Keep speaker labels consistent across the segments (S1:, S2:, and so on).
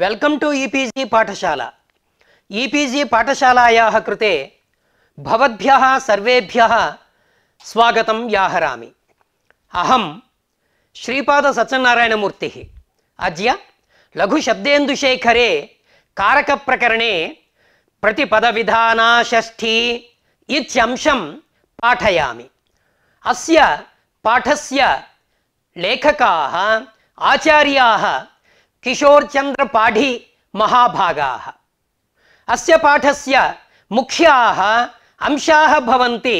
S1: welcome to EPG Pathshala EPG पाठशालायाः कृते भवद्भ्यः स्वागत स्वागतं अहम श्रीपाद श्रीपादसत्यनारायणमूर्तिः अद्य लघुशब्देन्दुशेखरे कारक कारकप्रकरणे प्रतिपदविधानाषष्ठी इत्यंशं पाठयामि अस्य पाठस्य लेखका आचार्याः किशोर चंद्र पाढ़ी महाभागाः अस्य पाठस्य मुख्याः अंशाः भवन्ति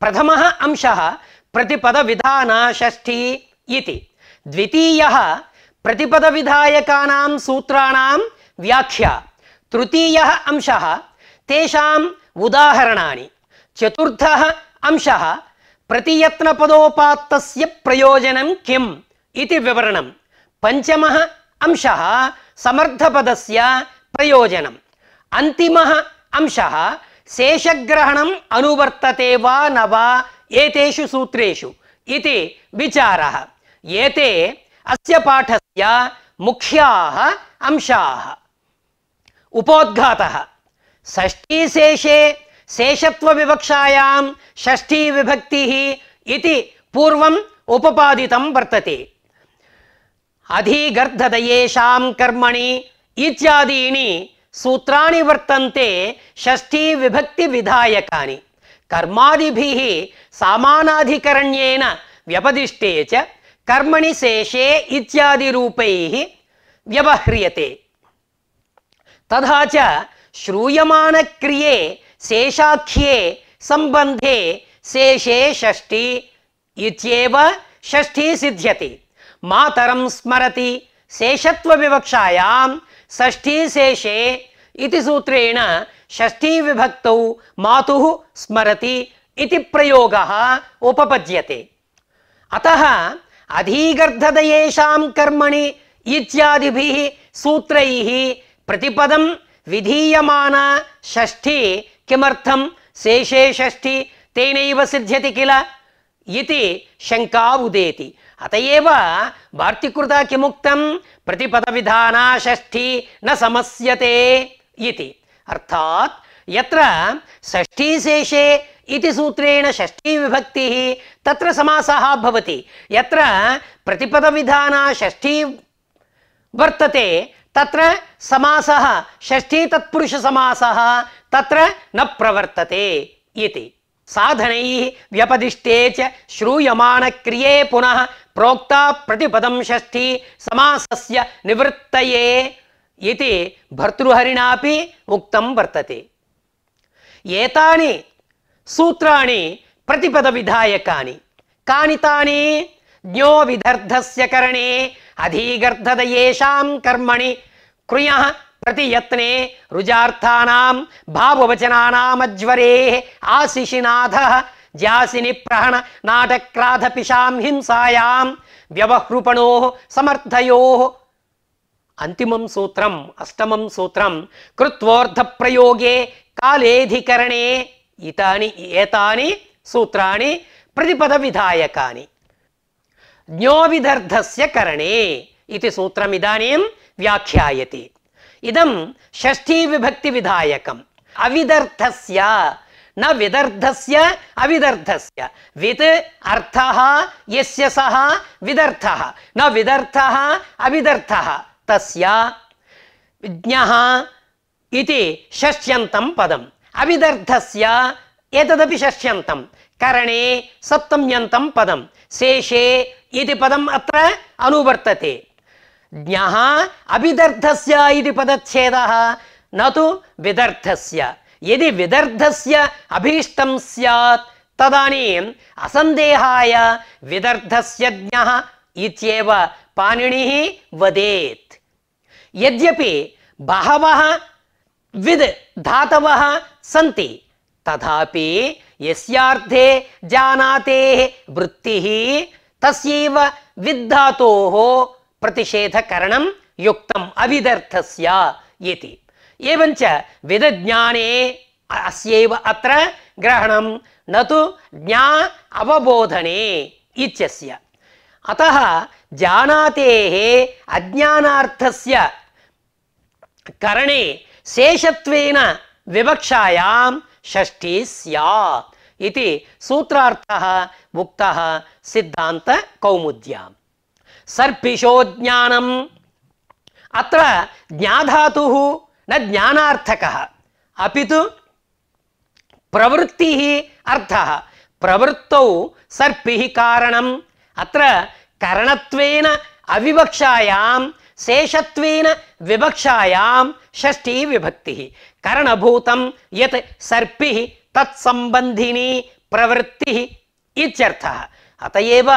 S1: प्रथमः अंशः षष्ठी इति द्वितीयः प्रतिपदविधायकानां सूत्राणां व्याख्या तृतीयः अंशः तेषाम् उदाहरणानि चतुर्थः अंशः प्रतियत्नपदोपात्तस्य प्रयोजनं किम् इति विवरणं पञ्चमः अंशः समर्थपदस्य प्रयोजनम् अन्तिमः अंशः शेषग्रहणम् अनुवर्तते वा न वा एतेषु सूत्रेषु इति विचारः एते अस्य पाठस्य मुख्याः अंशाः उपोद्घातः षष्ठीशेषे शेषत्वविवक्षायां षष्ठीविभक्तिः इति पूर्वम् उपपादितं वर्तते अधिगर्धदयेषां कर्मणि इत्यादीनि सूत्राणि वर्तन्ते षष्ठी विभक्ति विधायकानि कर्मादिभिः सामानाधिकरण्येन व्यपदिष्टे च कर्मणि शेषे इत्यादि रूपैः व्यवह्रियते तथा च क्रिये शेषाख्ये संबंधे शेषे षष्ठी इत्येव षष्ठी सिद्ध्यति मातरम स्मरति शेषत्व विवक्षायाम षष्ठी शेषे इति सूत्रेण षष्ठी षष्ठीविभक्तौ मातुः स्मरति इति प्रयोगः उपपद्यते अतः अधीगर्धदयेषां कर्मणि इत्यादिभिः सूत्रैः प्रतिपदं विधीयमाना षष्ठी किमर्थं शेषे षष्ठी तेनैव सिद्ध्यति किल इति शङ्का उदेति अतएव एव कि किमुक्तं प्रतिपदविधाना षष्ठी न समस्यते इति अर्थात् यत्र षष्ठीशेषे इति सूत्रेण षष्ठी विभक्तिः तत्र समासः भवति यत्र प्रतिपदविधाना षष्ठी वर्तते तत्र समासः षष्ठी तत्पुरुषसमासः तत्र न प्रवर्तते इति साधन व्यपदिष्टे श्रूयमाण क्रिय पुनः प्रोक्ता प्रतिपदम षष्ठी समासस्य निवृत्तये इति भर्तृहरिणापि उक्तं वर्तते एतानि सूत्राणि प्रतिपदविधायकानि कानि तानि ज्ञो विदर्धस्य करणे अधीगर्धद येषां कर्मणि क्रियः प्रतियत्ने रुजार्थानां भाववचनानामज्वरे आशिषिनाथः ज्यासिनि प्रहण नाटक्राधपिशां हिंसायां व्यवहृपणोः समर्थयोः अन्तिमं सूत्रम् अष्टमं सूत्रं कृत्वोऽर्थप्रयोगे कालेऽधिकरणे इतानि एतानि सूत्राणि प्रतिपदविधायकानि ज्ञोविदर्थस्य करणे इति सूत्रमिदानीं व्याख्यायति इदं षष्ठीविभक्तिविधायकम् अविदर्थस्य न विदर्थस्य अविदर्थस्य वित् से यस्य सः विदर्थः न विदर्थः अविदर्थः तस्य विज्ञः इति षष्ठ्यन्तं पदम् अविदर्थस्य एतदपि षष्ठ्यन्तं करणे सप्तम्यन्तं पदं शेषे इति पदम् अत्र अनुवर्तते ज्ञः अभिदर्थस्य इति पदच्छेदः न तु विदर्थस्य यदि विदर्थस्य अभीष्टं स्यात् तदानीम् असन्देहाय विदर्थस्य ज्ञः इत्येव पाणिनिः वदेत् यद्यपि बहवः विद् धातवः सन्ति तथापि यस्यार्थे जानातेः वृत्तिः तस्यैव विद्धातोः प्रतिषेधकरणं युक्तम् अविदर्थस्य इति एवञ्च विदज्ञाने अस्यैव अत्र ग्रहणं न तु ज्ञा अवबोधने इत्यस्य अतः जानातेः अज्ञानार्थस्य करणे शेषत्वेन विवक्षायां षष्ठी स्यात् इति सूत्रार्थः उक्तः सिद्धान्तकौमुद्याम् सर्पिशो ज्ञानम अत्र ज्ञाधातु न ज्ञानार्थकः अपि तु प्रवृत्तिः अर्थः प्रवृत्तौ सर्पिः कारणम् अत्र करणत्वेन अविवक्षायां शेषत्वेन विवक्षायां षष्ठी विभक्तिः करणभूतं यत् सर्पिः तत्सम्बन्धिनी प्रवृत्तिः इत्यर्थः అతయేవ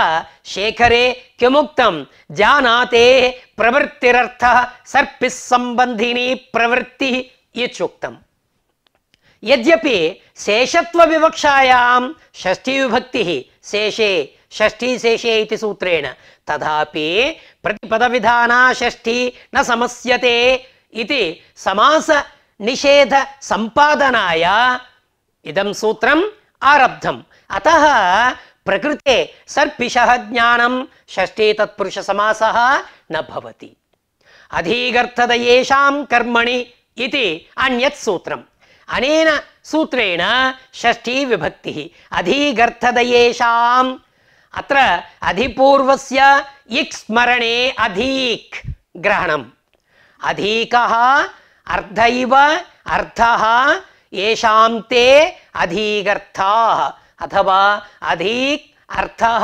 S1: శేఖరే కిముక్తం జానాతే ప్రవృత్తిరర్థ సర్పిస్ సంబంధిని ప్రవృత్తి ఇచ్చుక్తం यद्यपि शेषत्वविवक्षायां षष्ठीविभक्तिः शेषे षष्ठीशेषे इति सूत्रेण तथापि प्रतिपदविधाना षष्ठी न समस्यते इति समासनिषेधसम्पादनाय इदं सूत्रम् आरब्धम् अतः प्रकृते सर्पिश ज्ञान षष्ठी तत्पुरुषसमासः न भवति कर्मणि इति अन्यत् सूत्रम् अनेन सूत्रेण षष्ठी विभक्ति अधीगर्थद येषाम् अत्र अधिपूर्वस्य इक् स्मरणे अधीक् ग्रहणम् अधीकः अर्ध अर्थः येषां ते अधीगर्थाः अथवा अधिक अर्थः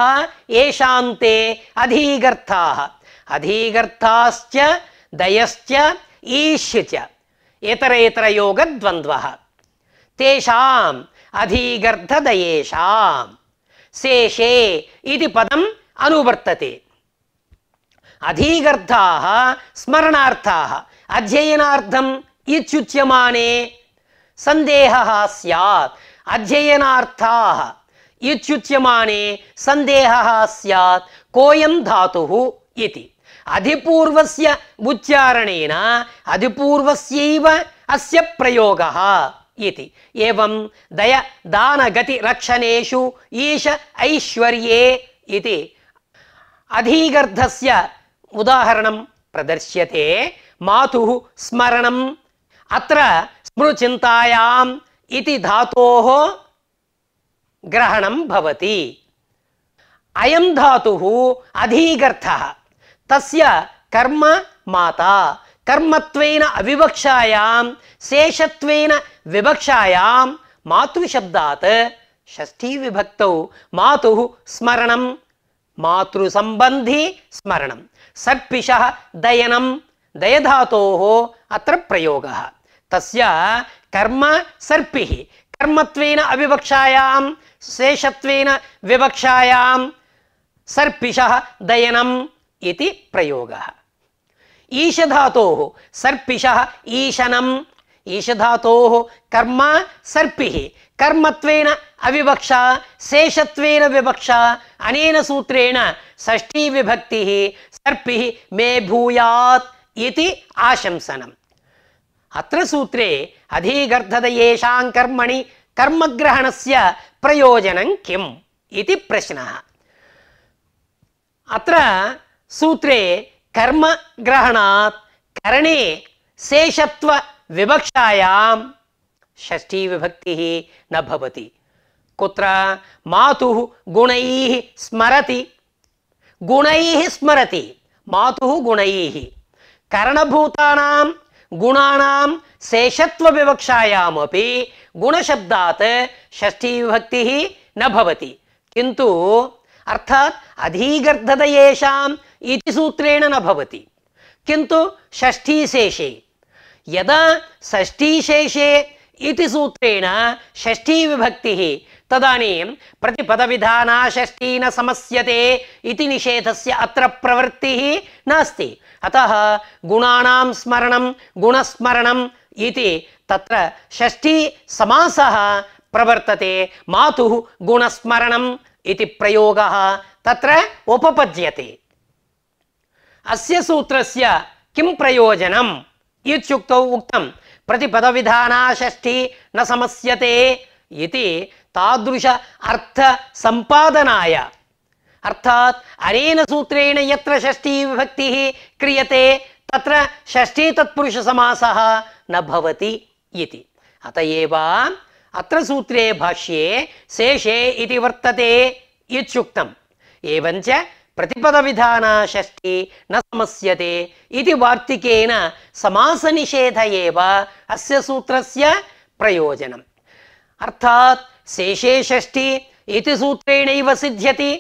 S1: येषां ते अधिगर्थाः अधिगर्थाश्च दयश्च योग च एतरेतरयोगद्वन्द्वः तेषाम् अधिगर्थदयेषां शेषे इति पदम् अनुवर्तते अधिगर्थाः स्मरणार्थाः अध्ययनार्थम् इत्युच्यमाने सन्देहः स्यात् अध्ययनार्थाः इत्युच्यमाने सन्देहः स्यात् कोऽयं धातुः इति अधिपूर्वस्य उच्चारणेन अधिपूर्वस्यैव अस्य प्रयोगः इति एवं दय ईश ऐश्वर्ये इति अधीगर्धस्य उदाहरणं प्रदर्श्यते मातुः स्मरणम् अत्र स्मृचिन्तायां इति धातोः ग्रहणं भवति अयं धातुः अधीगर्थः तस्य कर्म माता कर्मत्वेन अविवक्षायां शेषत्वेन विवक्षायां मातृशब्दात् षष्ठीविभक्तौ मातुः स्मरणं मातृसम्बन्धि स्मरणं सर्पिशः दयनं दयधातोः अत्र प्रयोगः तस्य कर्म सर्पि कर्म अवक्षायां शेष विवक्षायां दयनम दयनम् इति प्रयोगः सर्पिश ईशनम ईशनम् ईशधातोः कर्म सर्पि कर्म अविवक्षा शेष विवक्षा अनेन सूत्रेण विभक्ति सर्पि मे भूयात आशंसनम अत्र सूत्रे अधीगर्धत येषां कर्मणि कर्मग्रहणस्य प्रयोजनं किम् इति प्रश्नः अत्र सूत्रे कर्मग्रहणात् करणे शेषत्वविवक्षायां षष्ठीविभक्तिः न भवति कुत्र मातुः गुणैः स्मरति गुणैः स्मरति मातुः गुणैः करणभूतानां गुणानां शेषत्वविवक्षायामपि गुणशब्दात् षष्ठी विभक्तिः न भवति किन्तु अर्थात् अधिगर्धदयेषाम् इति सूत्रेण न भवति किन्तु षष्ठीशेषे यदा षष्ठीशेषे इति सूत्रेण षष्ठीविभक्तिः तदानीं प्रतिपदविधाना षष्ठी न समस्यते इति निषेधस्य अत्र प्रवृत्तिः नास्ति अतः गुणानां स्मरणं गुणस्मरणं इति तत्र षष्ठी समासः प्रवर्तते मातुः गुणस्मरणम् इति प्रयोगः तत्र उपपद्यते अस्य सूत्रस्य किं प्रयोजनम् इत्युक्तौ उक्तं प्रतिपदविधाना षष्ठी न समस्यते इति तादृश अर्थसम्पादनाय अर्थात् अनेन सूत्रेण यत्र षष्ठी विभक्तिः क्रियते तत्र षष्ठी तत्पुरुषसमासः न भवति इति अत एव अत्र सूत्रे भाष्ये शेषे इति वर्तते इत्युक्तम् एवञ्च प्रतिपदविधाना न समस्यते इति वार्तिकेन समासनिषेध एव अस्य सूत्रस्य प्रयोजनम् अर्थात् शेषे षष्ठी इति सूत्रेणैव सिद्ध्यति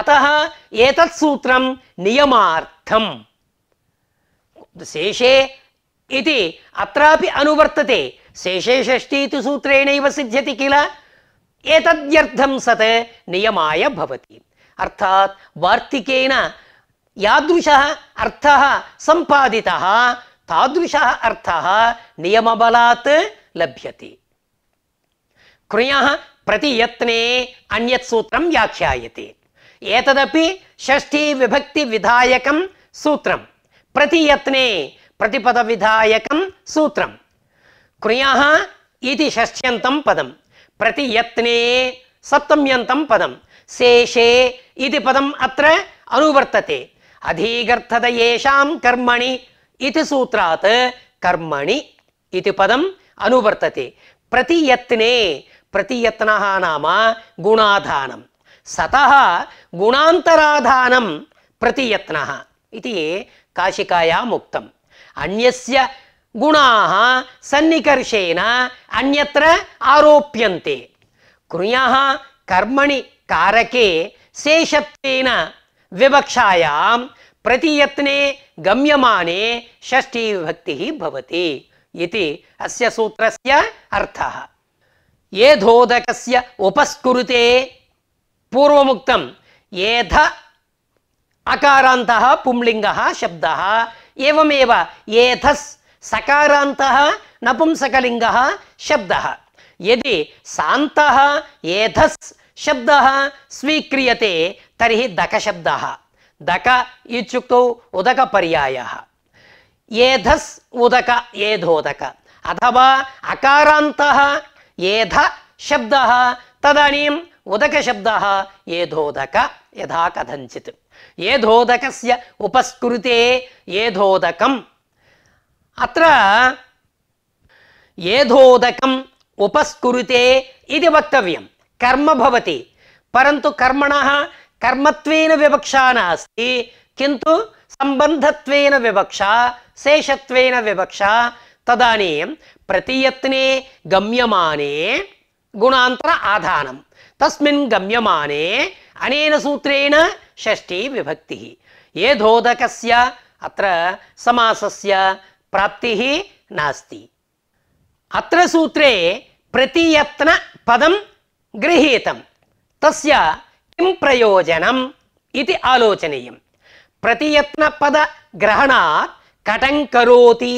S1: अतः एतत् सूत्रं नियमार्थम् शेषे इति अत्रापि अनुवर्तते शेषे षष्ठी इति सूत्रेणैव सिद्ध्यति किल एतद्यर्थं सत् नियमाय भवति अर्थात् वार्तिकेन यादृशः अर्थः सम्पादितः तादृशः अर्थः नियमबलात् लभ्यते कृयः प्रतियत्ने अन्यत् सूत्रं व्याख्यायते एतदपि षष्ठी सूत्रं प्रतियत्ने प्रतिपदविधायकं सूत्रं कृञः इति षष्ठ्यन्तं पदं प्रतियत्ने सप्तम्यन्तं पदं शेषे इति पदम् अत्र अनुवर्तते अधीगर्थत येषां कर्मणि इति सूत्रात् कर्मणि इति पदम् अनुवर्तते प्रतियत्ने प्रतियत्नः नाम गुणाधानं सतः गुणान्तराधानं प्रतियत्नः इति काशिकायाम् उक्तम् अन्यस्य गुणाः सन्निकर्षेण अन्यत्र आरोप्यन्ते क्रियाः कर्मणि कारके शेषत्वेन विवक्षायां प्रतियत्ने गम्यमाने षष्ठीविभक्तिः भवति इति अस्य सूत्रस्य अर्थः ये धोदकस्य उपस्कुरुते पूर्वमुक्तं येध अकारान्तः पुंलिङ्गः शब्दः एवमेव एधस् सकारान्तः नपुंसकलिङ्गः शब्दः यदि सान्तः एधस् शब्दः स्वीक्रियते तर्हि दकशब्दः दक इत्युक्तौ उदकपर्यायः एधस् उदक एधोदक अथवा अकारान्तः एध शब्दः तदानीम् उदकशब्दः एधोदक यथा कथञ्चित् ये धोदकस्य उपस्कुरुते ये धोदकम् अत्र ये वक्त उपस्कुरुते इति वक्तव्यं कर्म भवति परन्तु कर्मणः कर्मत्वेन विवक्षा नास्ति किन्तु विवक्षा शेषत्वेन विवक्षा तदानीं प्रतियत्ने गम्यमाने गुणान्तर आधानं तस्मिन् गम्यमाने अनेन सूत्रेण षष्ठी विभक्ति ये धोधकस्य अत्र समासस्य प्राप्तिः नास्ति अत्र सूत्रे प्रतियत्नपदं गृहीतं तस्य किं प्रयोजनम् इति आलोचनीयं प्रतियत्नपदग्रहणात् कटं करोति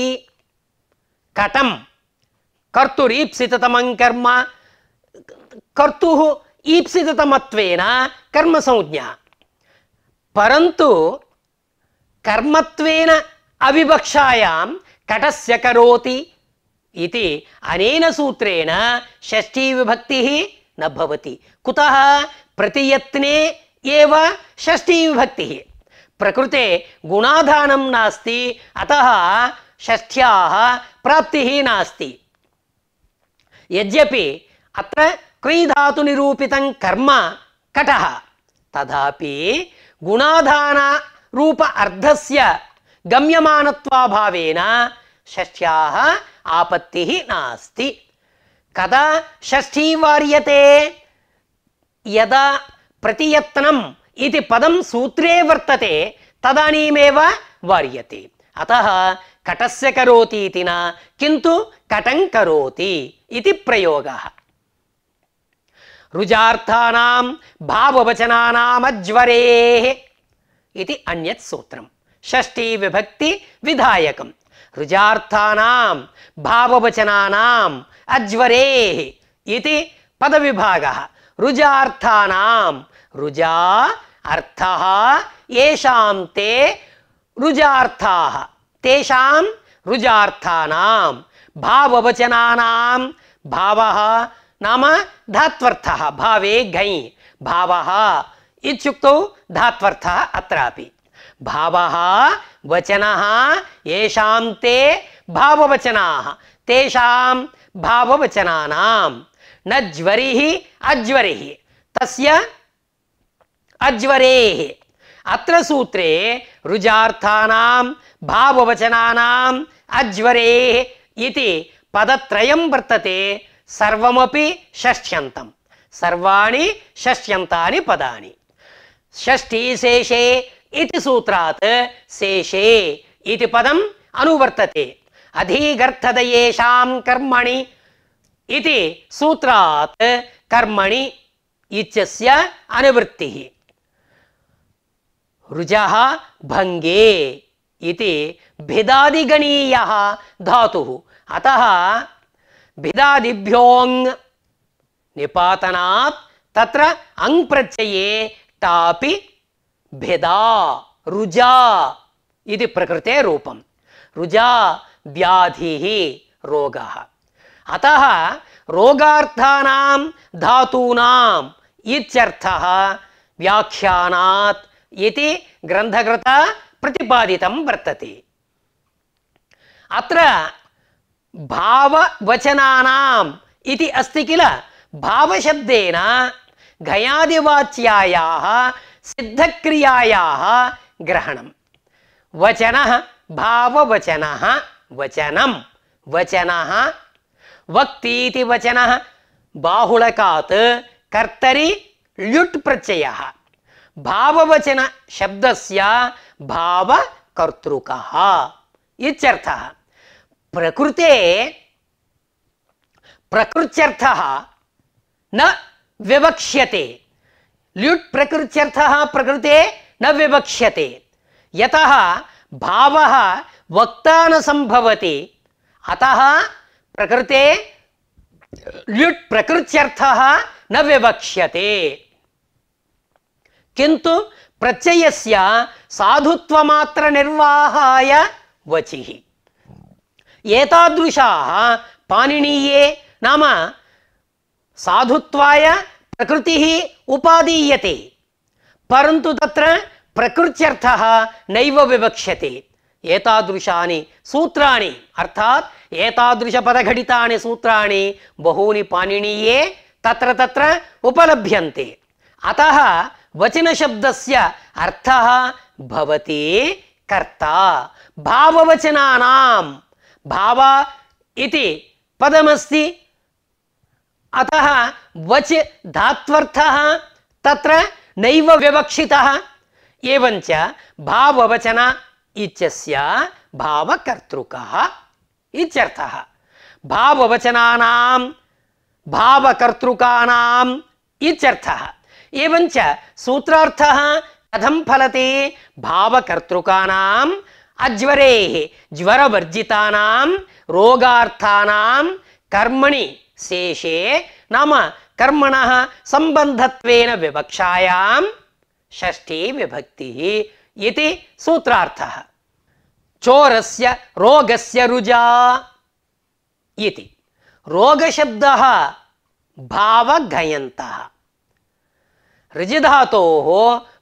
S1: कटं कर्तुरीप्सिततमं कर्म कर्तुः ईप्सिततमत्वेन कर्मसंज्ञा परन्तु कर्मत्वेन अविवक्षायां कटस्य करोति इति अनेन सूत्रेण षष्ठीविभक्तिः न भवति कुतः प्रतियत्ने एव षष्ठीविभक्तिः प्रकृते गुणाधानं नास्ति अतः षष्ठ्याः प्राप्तिः नास्ति यद्यपि अत्र त्रीधातुनिरूपितं कर्म कटः तथापि गुणाधानरूप अर्थस्य गम्यमानत्वाभावेन षष्ठ्याः आपत्तिः नास्ति कदा षष्ठी वार्यते यदा प्रतियत्नम् इति पदं सूत्रे वर्तते तदानीमेव वार्यते अतः कटस्य करोति इति न किन्तु कटं करोति इति प्रयोगः रुजार्थानां भाववचनानामज्वरेः इति अन्यत् सूत्रम् षष्ठीविभक्ति विधायकं रुजार्थानां भाववचनानाम् अज्वरेः इति पदविभागः रुजार्थानां रुजा अर्थः येषां ते रुजार्थाः तेषां रुजार्थानां भाववचनानां भावः नाम धात्वर्थ भावे घञ् भाव इत्युक्तौ धात्वर्थ अत्रापि भावः वचनः येषां ते भाववचनाः तेषां भाववचनानां न ज्वरिः अज्वरिः तस्य अज्वरेः अत्र सूत्रे रुजार्थानां भाववचनानाम् अज्वरेः इति पदत्रयं वर्तते सर्वमपि षष्ट्यन्तं सर्वाणि षष्ट्यन्तानि पदानि षष्ठी शेषे इति सूत्रात् शेषे इति पदम् अनुवर्तते अधिगर्तदयेषां कर्मणि इति सूत्रात् कर्मणि इत्यस्य अनुवृत्तिः ऋजः भङ्गे इति भिदादिगणीयः धातुः अतः भिदादिभ्योङ् निपातनात् तत्र अङ् प्रत्यये टापि भेदा रुजा इति प्रकृते रूपं रुजा व्याधिः रोगः अतः रोगार्थानां धातूनाम् इत्यर्थः व्याख्यानात् इति ग्रन्थकृता प्रतिपादितं वर्तते अत्र भाववचनानाम् इति अस्ति किल भावशब्देन घयादिवाच्यायाः सिद्धक्रियायाः ग्रहणं वचनः भाववचनः वचनं वचनः वक्तीति वचनः बाहुळकात् कर्तरि ल्युट् प्रत्ययः भाववचनशब्दस्य भावकर्तृकः इत्यर्थः प्रकृते प्रकृत्यर्थः न विवक्ष्यते ल्युट् प्रकृत्यर्थः प्रकृते न विवक्ष्यते यतः भावः वक्ता न संभवति अतः प्रकृते ल्युट् प्रकृत्यर्थः न विवक्ष्यते किन्तु प्रत्ययस्य साधुत्वमात्रनिर्वाहाय वचिः एतादृशाः पाणिनीये नाम साधुत्वाय प्रकृतिः उपादीयते परन्तु तत्र प्रकृत्यर्थः नैव विवक्ष्यते एतादृशानि सूत्राणि अर्थात् एतादृशपदघटितानि सूत्राणि बहूनि पाणिनीये तत्र तत्र उपलभ्यन्ते अतः वचनशब्दस्य अर्थः भवति कर्ता भाववचनानां भाव इति पदमस्ति अतः वच धात्वर्थः तत्र नैव विवक्षितः एवञ्च भाववचन इत्यस्य भावकर्तृकः इत्यर्थः भाववचनानां भावकर्तृकाणाम् इत्यर्थः एवञ्च सूत्रार्थः कथं फलते भावकर्तृकाणां अज्वरे ज्वरवर्जितानां रोगार्थानां कर्मणि शेषे नाम कर्मण संबंध विवक्षायां षी विभक्ति सूत्रार्थ चोर से रोग से रुजा रोगशब्द रोगशब्दः भावगयन्तः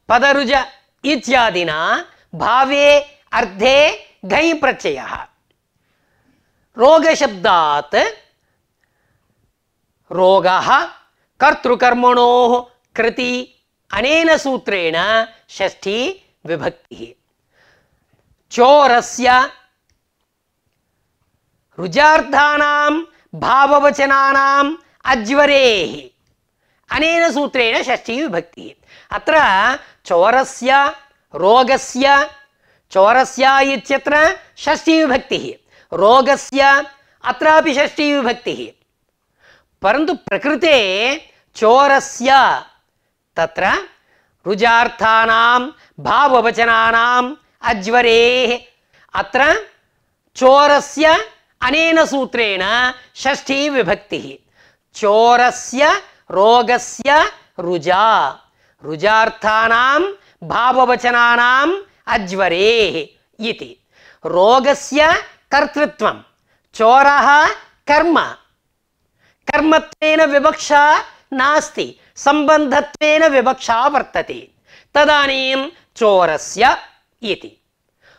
S1: पदरुज इत्यादिना भावे अर्धे घई प्रत्यय रोग शब्दात रोग कर्तृकर्मणो कृति अनेन सूत्रेण षष्ठी विभक्तिः चोरस्य रुजार्थानां भाववचनानाम् अज्वरेः अनेन सूत्रेण षष्ठी विभक्तिः अत्र चोरस्य रोगस्य चोरस्य इत्यत्र षष्ठीविभक्तिः रोगस्य अत्रापि षष्ठीविभक्तिः परन्तु प्रकृते चोरस्य तत्र रुजार्थानां भाववचनानाम् अज्वरेः अत्र चोरस्य अनेन सूत्रेण षष्ठी षष्ठीविभक्तिः चोरस्य रोगस्य रुजा रुजार्थानां भाववचनानां अज्वरे इति रोगस्य कर्तृत्वं चोरः कर्म कर्मत्वेन विवक्षा नास्ति सम्बन्धत्वेन विवक्षा वर्तते तदानीं चोरस्य इति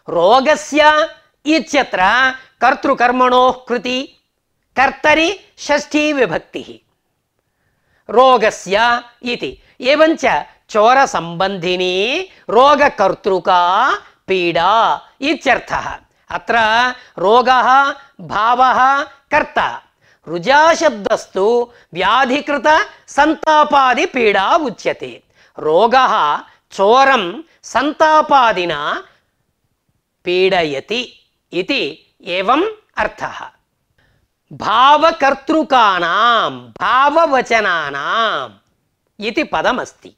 S1: रोगस्य इत्यत्र कर्तृकर्मणोः कृति कर्तरि षष्ठी विभक्तिः रोगस्य इति एवञ्च చోర సంబంధిని రోగకర్తృక పీడా ఇత్యర్థ అత్ర రోగ భావ కర్త రుజాశబ్దస్తు వ్యాధికృత సంతాపాది పీడా ఉచ్యతి రోగ చోరం సంతాపాదిన పీడయతి ఇది ఏం అర్థ భావకర్తృకాణం భావవచనానాం ఇది పదమస్తి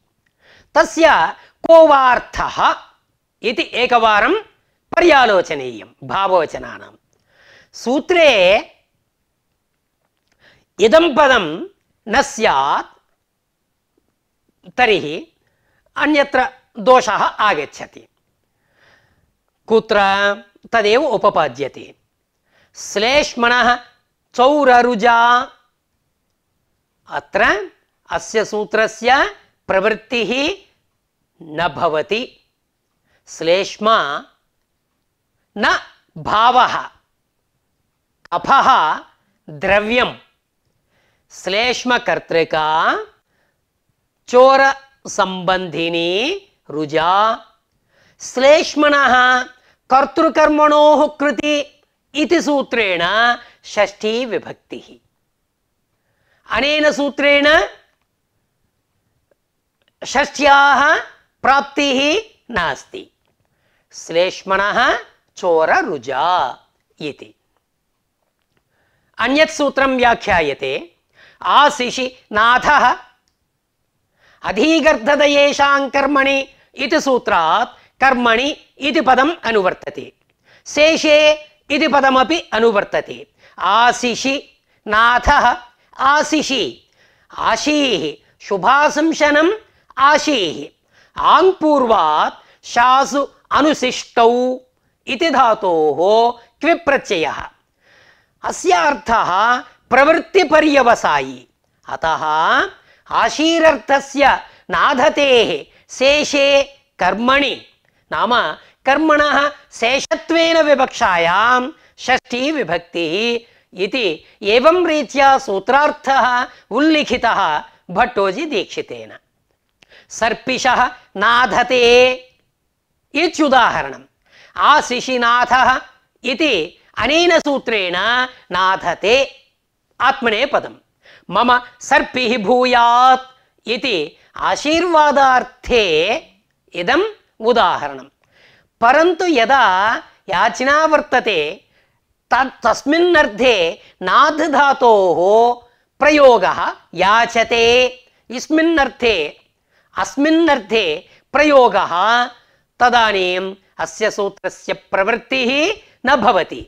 S1: तस्य कोवार्थः इति एकवारं पर्यालोचनीयं भाववचनानां सूत्रे इदं पदं न स्यात् तर्हि अन्यत्र दोषः आगच्छति कुत्र तदेव उपपद्यते श्लेष्मणः चौररुजा अत्र अस्य सूत्रस्य प्रवृत्तिः न भवति श्लेष्मा न भावः कफः द्रव्यं श्लेष्मकर्तृका चोरसम्बन्धिनी रुजा श्लेष्मणः कर्तृकर्मणोः कृति इति सूत्रेण षष्ठी विभक्तिः अनेन सूत्रेण षष्ट्याः प्राप्ति ही नास्ति श्लेष्मण चोर रुजा इति अन्यत् सूत्रं व्याख्यायते आशिषि नाथः अधीगर्धदयेषां कर्मणि इति सूत्रात् कर्मणि इति पदम् अनुवर्तते शेषे इति पदमपि अनुवर्तते आशिषि नाथः आशिषि आशीः शुभाशंसनम् आशीः आंग पूर्वात शासु अनुशिष्टौ इति धातोः क्विप् प्रत्ययः अस्य अर्थः प्रवृत्तिपर्यवसायी अतः आशीरर्थस्य नाधतेः शेषे कर्मणि नाम कर्मणः शेषत्वेन विवक्षायां षष्ठी विभक्तिः इति एवं रीत्या सूत्रार्थः उल्लिखितः भट्टोजी दीक्षितेन सर्पिषः नाधते इत्युदाहरणम् आशिशिनाथः इति अनेन सूत्रेण नाधते आत्मने पदम मम सर्पि भूयात् इति आशीर्वादार्थे इदम् उदाहरणं परन्तु यदा याचना वर्तते तस्मिन्नर्थे नाध प्रयोगः याचते इस्मिन्नर्थे अस्मिन्नर्थे प्रयोगः तदानीम् अस्य सूत्रस्य प्रवृत्तिः न भवति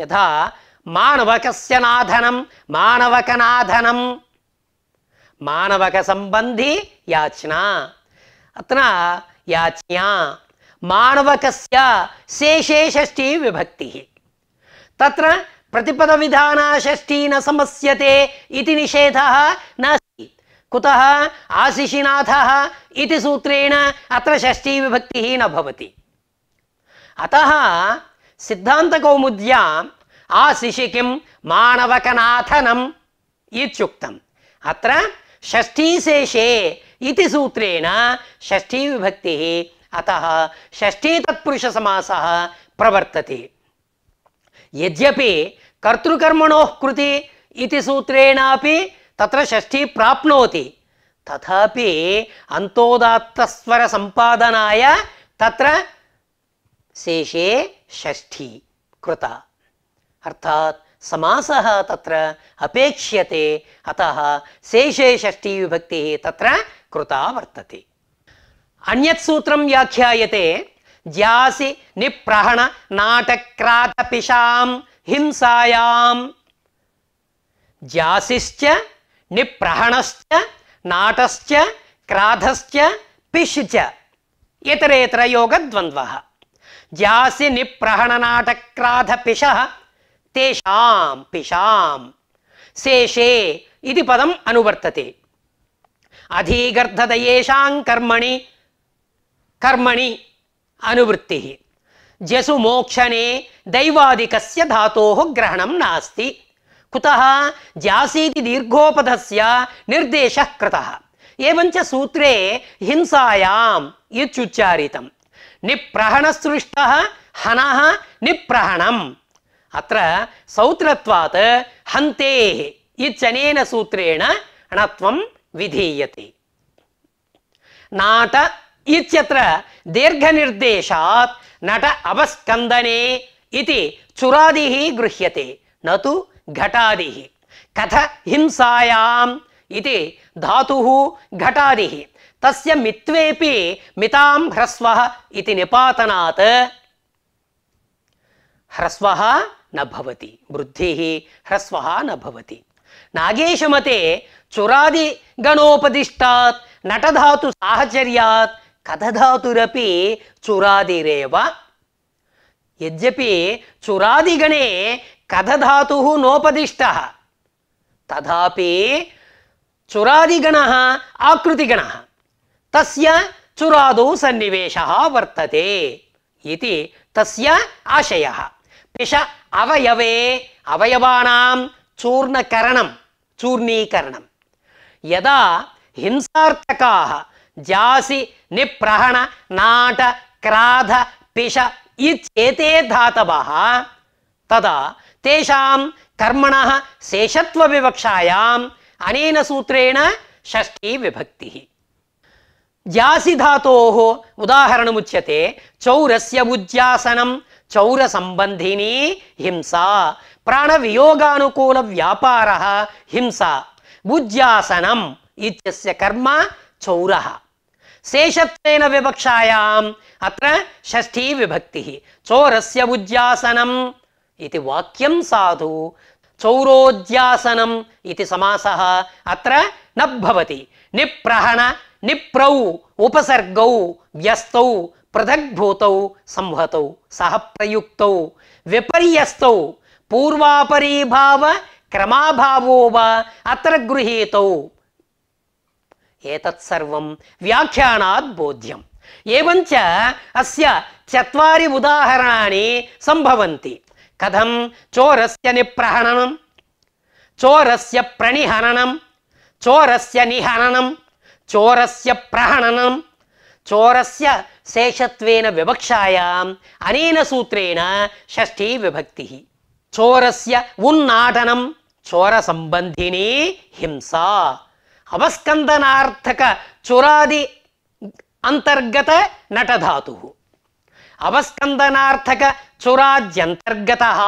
S1: यथा मानवकस्य नाधनं मानवकनाधनं मानवकसम्बन्धि याचना अत्र याच्ञा मानवकस्य शेषेषष्ठी विभक्तिः तत्र प्रतिपदविधानाषष्ठी न समस्यते इति निषेधः न कुतः आशिषिनाथः इति सूत्रेण अत्र षष्ठीविभक्तिः न भवति अतः सिद्धान्तकौमुद्याम् आशिषि किं माणवकनाथनम् इत्युक्तम् अत्र षष्ठीशेषे इति सूत्रेण षष्ठीविभक्तिः अतः षष्ठीतत्पुरुषसमासः प्रवर्तते यद्यपि कर्तृकर्मणोः कृति इति सूत्रेणापि तत्र षष्ठी प्राप्नोति तथापि अन्तोदात्तस्वरसम्पादनाय तत्र शेषे षष्ठी कृता अर्थात् समासः तत्र अपेक्ष्यते अतः शेषे षष्ठीविभक्तिः तत्र कृता वर्तते अन्यत् सूत्रं व्याख्यायते ज्यासि निप्रहण नाटक्रातपिशां हिंसायां ज्यासिश्च निप्रहणश्च नाटश्च क्राधश्च पिश्च इतरेतर योगद्वन्द्वः ज्यासि निप्रहणनाटक्राधपिशः तेषां पिशां शेषे इति पदम् अनुवर्तते अधीगर्धत कर्मणि कर्मणि अनुवृत्तिः जसु मोक्षणे दैवादिकस्य धातोः ग्रहणं नास्ति कुतः जासीति दीर्घोपधस्य निर्देशः कृतः एवञ्च सूत्रे हिंसायाम् इत्युच्चारितं निप्रहणसृष्टः हनः निप्रहणम् अत्र सौत्रत्वात् हन्तेः इत्यनेन सूत्रेण णत्वं विधीयते नाट इत्यत्र दीर्घनिर्देशात् नट अवस्कन्दने इति चुरादिः गृह्यते न तु घटादि कथ हिंसायाम् इति धातुः घटादिः तस्य मित्वेपि मितां ह्रस्वः इति निपातनात् ह्रस्वः न भवति वृद्धिः ह्रस्वः न भवति नागेशमते चुरादिगणोपदिष्टात् नटधातुसाहचर्यात् कथधातुरपि चुरादिरेव यद्यपि चुरादिगणे कधधातुः नोपदिष्टः तथापि चुरादिगणः आकृतिगणः तस्य चुरादौ सन्निवेशः वर्तते इति पिश अवयवे अवयवानां चूर्णकरणं चूर्णीकरणं यदा हिंसार्थकाः जासी निप्रहण नाट क्राध पिश इत्येते धातव तदा तेषां कर्मणः शेषत्वविवक्षायाम् अनेन सूत्रेण षष्ठी विभक्तिः ज्यासि धातोः उदाहरणमुच्यते चौरस्य उज्यासनं चौरसम्बन्धिनी हिंसा प्राणवियोगानुकूलव्यापारः हिंसा उज्यासनम् इत्यस्य कर्म चौरः शेषत्वेन विवक्षायाम् अत्र षष्ठी विभक्तिः चोरस्य उज्यासनम् इति वाक्यं साधु चौरोध्यासनम् इति समासः अत्र न भवति निप्रहण निप्रौ उपसर्गौ व्यस्तौ पृथग्भूतौ संहतौ सह प्रयुक्तौ विपर्यस्तौ पूर्वापरीभाव क्रमाभावो वा अत्र गृहीतौ एतत्सर्वं व्याख्यानात् बोध्यम् एवञ्च अस्य चत्वारि उदाहरणानि सम्भवन्ति కథం చోరస్య నిప్రహణనం చోరస్య ప్రణిహననం చోరస్య నిహననం చోరస్య ప్రహణనం చోరస్య శేషత్వేన వివక్షాయాం అనేన సూత్రేణ షష్ఠీ విభక్తి చోరస్య ఉన్నాటనం చోర సంబంధిని హింస అవస్కందనార్థక చురాది అంతర్గత నటధాతు అవస్కందనార్థక चुराज्यन्तर्गतः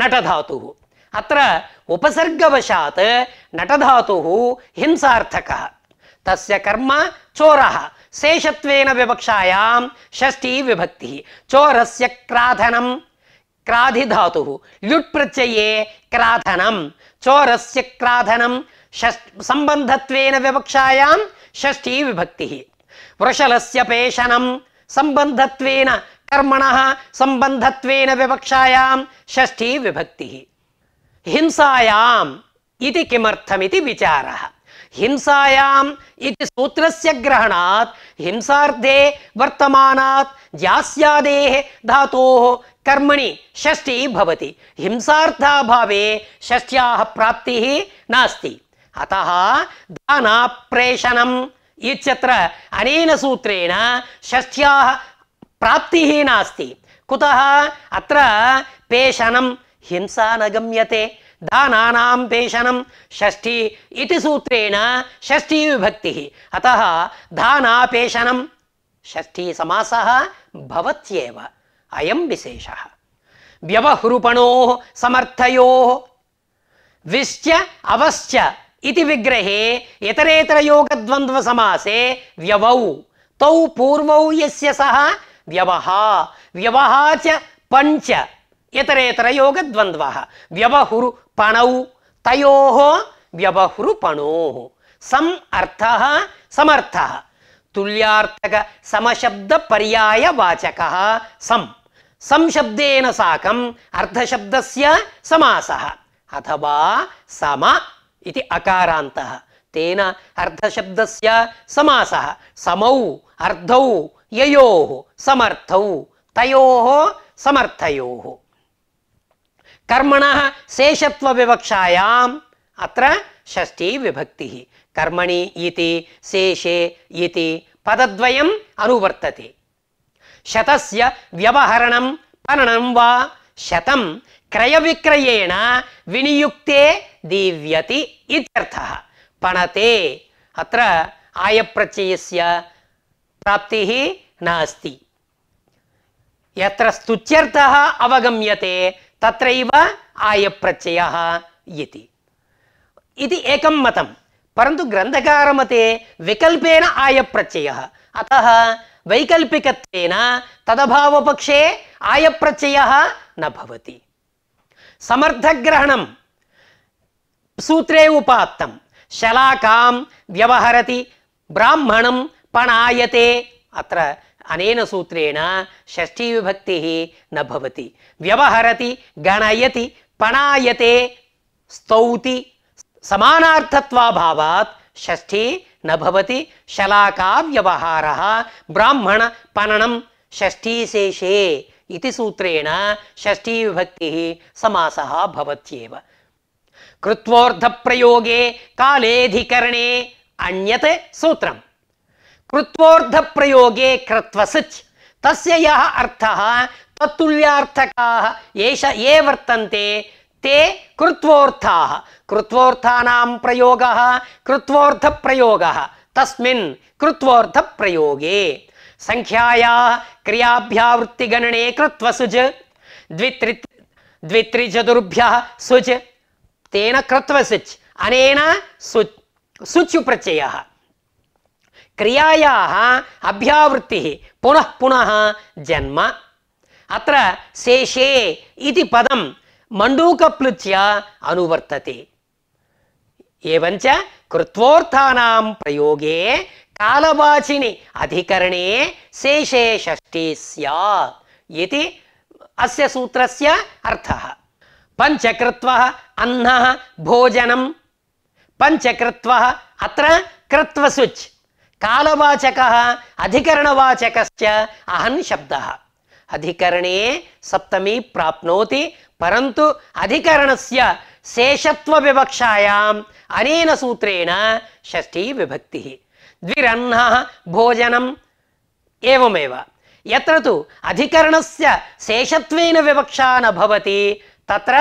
S1: नटधातुः अत्र उपसर्गवशात् नटधातुः हिंसार्थकः तस्य कर्म चोर शेषत्वेन विवक्षायां षष्ठी विभक्तिः चोरस्य क्राधनं क्राधिधातुः ल्युट् प्रत्यये क्राधनं चोरस्य क्राधनम सम्बन्धत्वेन विवक्षायां षष्ठी विभक्तिः वृषलस्य पेशनम सम्बन्धत्वेन कर्मण संबंधत्वेन विवक्षायाम षष्ठी विभक्ति हिंसायाम इति किमर्थमिति विचारः हिंसायाम इति सूत्रस्य ग्रहणात् हिंसार्थे वर्तमानात् जास्यादेः धातोः कर्मणि षष्ठी भवति हिंसार्थाभावे षष्ट्याः प्राप्तिः नास्ति अतः दानाप्रेषणम् इत्यत्र अनेन सूत्रेण षष्ट्याः प्तिः नास्ति कुतः अत्र पेषणं हिंसा न गम्यते धानानां पेषणं षष्ठी इति सूत्रेण षष्ठी विभक्तिः अतः धानापेषणं षष्ठीसमासः भवत्येव अयं विशेषः व्यवहृपणोः समर्थयोः विश्च अवश्च इति विग्रहे इतरेतरयोगद्वन्द्वसमासे व्यवौ तौ पूर्वौ यस्य सः व्यवह व्यवहा च पंच योग द्वंद्व व्यवहुर पणौ तयो व्यवहुर पणो सम अर्थ समर्थ तुल्यार्थक समशब्द पर्याय समशब्दपर्यायवाचकः सम् संशब्देन साकम् अर्धशब्दस्य समासः अथवा सम इति अकारान्तः तेन अर्धशब्दस्य समासः समौ अर्धौ यो समर्थौ तयो समर्थयो कर्मण शेषत्व विवक्षायाम अत्र षष्ठी विभक्ति कर्मणि इति शेषे इति पदद्वयम् अनुवर्तते शतस्य व्यवहरणं परणं वा शतं क्रयविक्रयेण विनियुक्ते दीव्यति इत्यर्थः पणते अत्र आयप्रत्ययस्य प्राप्तिः नास्ति यत्र स्तुत्यर्थः अवगम्यते तत्रैव आयप्रत्ययः इति इति एकं मतं परन्तु ग्रन्थकारमते विकल्पेन आयप्रत्ययः अतः वैकल्पिकत्वेन तदभावपक्षे आयप्रत्ययः न भवति समर्थग्रहणं सूत्रे उपात्तं शलाकां व्यवहरति ब्राह्मणं पणायते अत्र अनेन सूत्रेण षष्ठी विभक्ति न भवति व्यवहरति गणयति पणायते स्तौति समानार्थत्वाभावात् षष्ठी न भवति शलाका व्यवहारः ब्राह्मण शलाकाव्यवहारः षष्ठी शेषे इति सूत्रेण षष्ठी विभक्तिः समासः भवत्येव कृत्वोर्धप्रयोगे कालेऽधिकरणे अन्यत् सूत्रम् कृत्वोर्ध प्रयोगे कृत्वसुच तस्य यः अर्थः तत्तुल्यार्थकाः एष ये वर्तन्ते ते कृत्वोर्थाः कृत्वोर्थानां प्रयोगः कृत्वोर्थप्रयोगः तस्मिन् कृत्वोर्थप्रयोगे सङ्ख्यायाः क्रियाभ्यावृत्तिगणने कृत्वसुज् द्वित्रि द्वित्रिचतुर्भ्यः सुज् तेन कृत्वसुच् अनेन सु सुच्युप्रत्ययः क्रियायाः अभ्यावृत्तिः पुनः पुनः जन्म अत्र शेषे इति पदं मण्डूकप्लुत्य अनुवर्तते एवञ्च कृत्वोर्थानां प्रयोगे कालवाचिनि अधिकरणे शेषे षष्ठी स्यात् इति अस्य सूत्रस्य अर्थः पञ्चकृत्वः अन्नः भोजनं पञ्चकृत्वः अत्र कृत्वसुच् కాలవాచక అధికరణ అధికరణవాచకస్య అహన్ శబ్ద అధికరణే సప్తమీ ప్రాప్నోతి పరంతు అధికరణస్య శేషత్వ వివక్షాయాం అనేన సూత్రేణ షష్ఠీ విభక్తి ద్విరహ్న భోజనం ఏమేవ ఎత్రు తు అధికరణస్య శేషత్వేన వివక్ష నభవతి తత్ర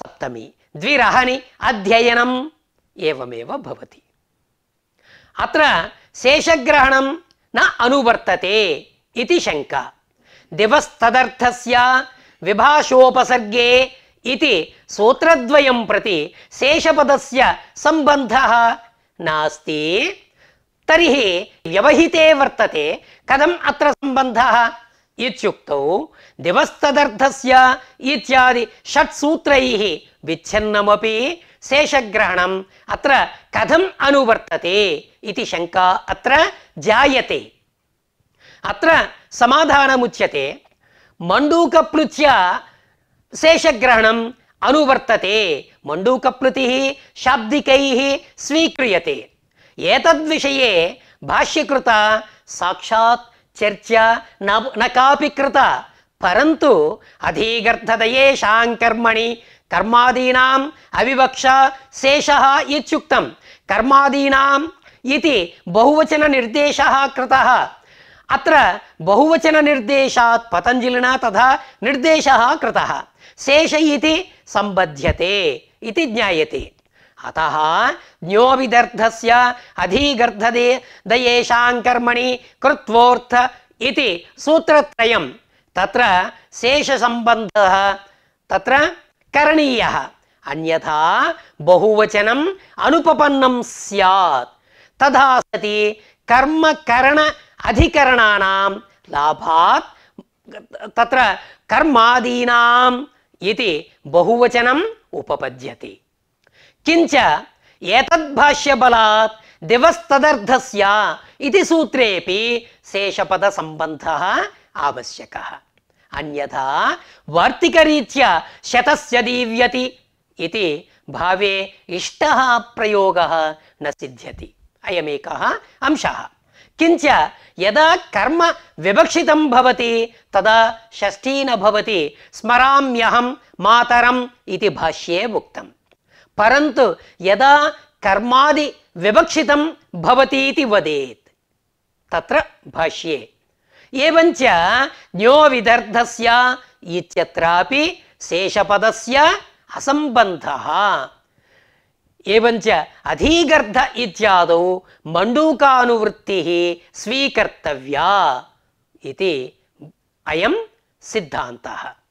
S1: సప్తమీ ద్విరహని అధ్యయనం ఏవమేవ భవతి అత్ర శేషగ్రహణం నా అనువర్తతే ఇది శంక దివస్తదర్థస్య విభాషోపసర్గే ఇది సూత్రద్వయం ప్రతి శేషపదస్య సంబంధ నాస్తి తర్హి వ్యవహితే వర్తతే కథం అత్ర సంబంధ ఇత్యుక్తౌ దివస్తదర్థస్య ఇత్యాది షట్సూత్రైః विच्छिन्नमपि शेषग्रहणम् अत्र कथम् अनुवर्तते इति शङ्का अत्र जायते अत्र समाधानमुच्यते मण्डूकप्रुच्या शेषग्रहणम् अनुवर्तते मण्डूकप्रुतिः शाब्दिकैः स्वीक्रियते एतद्विषये भाष्यकृता साक्षात् चर्चा न न कापि कृता परन्तु अधिगर्थतयेषां कर्मणि कर्मादीना अविवक्ष शेषः इत्युक्तं कर्मादीनाम् इति बहुवचननिर्देशः कृतः अत्र निर्देशा पतञ्जलिना तथा निर्देश कृत शेष इति ज्ञाते इति ज्ञायते अतः ज्ञोविदर्थस्य अधीगर्धदे दयेषां कर्मणि कृत्वोऽर्थ इति सूत्रत्रयं तत्र शेषसम्बन्धः तत्र करणीय अन्यथा बहुवचनम अनुपपन्नम स्यात् तथा सति कर्म करण अधिकरणानां लाभात् तत्र कर्मादीनां इति बहुवचनम् उपपद्यते किञ्च एतद्भाष्यबलात् दिवस्तदर्थस्य इति सूत्रेऽपि शेषपदसम्बन्धः आवश्यकः अन्यथा वार्तिकरीत्या शतस्य दीव्यति इति भावे इष्टः प्रयोगः न सिद्ध्यति अयमेकः अंशः किञ्च यदा कर्म विवक्षितं भवति तदा षष्ठी न भवति स्मराम्यहं मातरम् इति भाष्ये उक्तं परन्तु यदा कर्मादि विवक्षितं भवति वदेत् तत्र भाष्ये एवञ्च ज्ञो विदर्धस्य इत्यत्रापि शेषपदस्य असम्बन्धः एवञ्च अधीगर्ध इत्यादौ मण्डूकानुवृत्तिः स्वीकर्तव्या इति अयं सिद्धान्तः